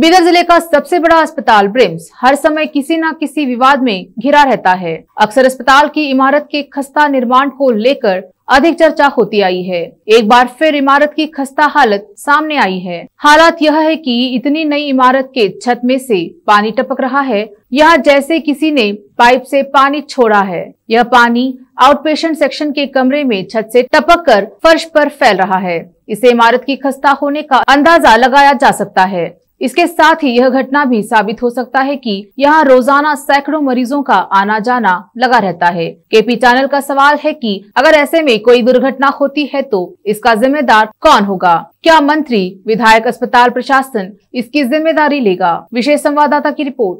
बीदर जिले का सबसे बड़ा अस्पताल ब्रिम्स हर समय किसी न किसी विवाद में घिरा रहता है अक्सर अस्पताल की इमारत के खस्ता निर्माण को लेकर अधिक चर्चा होती आई है एक बार फिर इमारत की खस्ता हालत सामने आई है हालात यह है कि इतनी नई इमारत के छत में से पानी टपक रहा है यह जैसे किसी ने पाइप से पानी छोड़ा है यह पानी आउटपेशेंट सेक्शन के कमरे में छत से टपक कर फर्श पर फैल रहा है इसे इमारत की खस्ता होने का अंदाजा लगाया जा सकता है इसके साथ ही यह घटना भी साबित हो सकता है कि यहाँ रोजाना सैकड़ों मरीजों का आना जाना लगा रहता है केपी चैनल का सवाल है कि अगर ऐसे में कोई दुर्घटना होती है तो इसका जिम्मेदार कौन होगा क्या मंत्री विधायक अस्पताल प्रशासन इसकी जिम्मेदारी लेगा विशेष संवाददाता की रिपोर्ट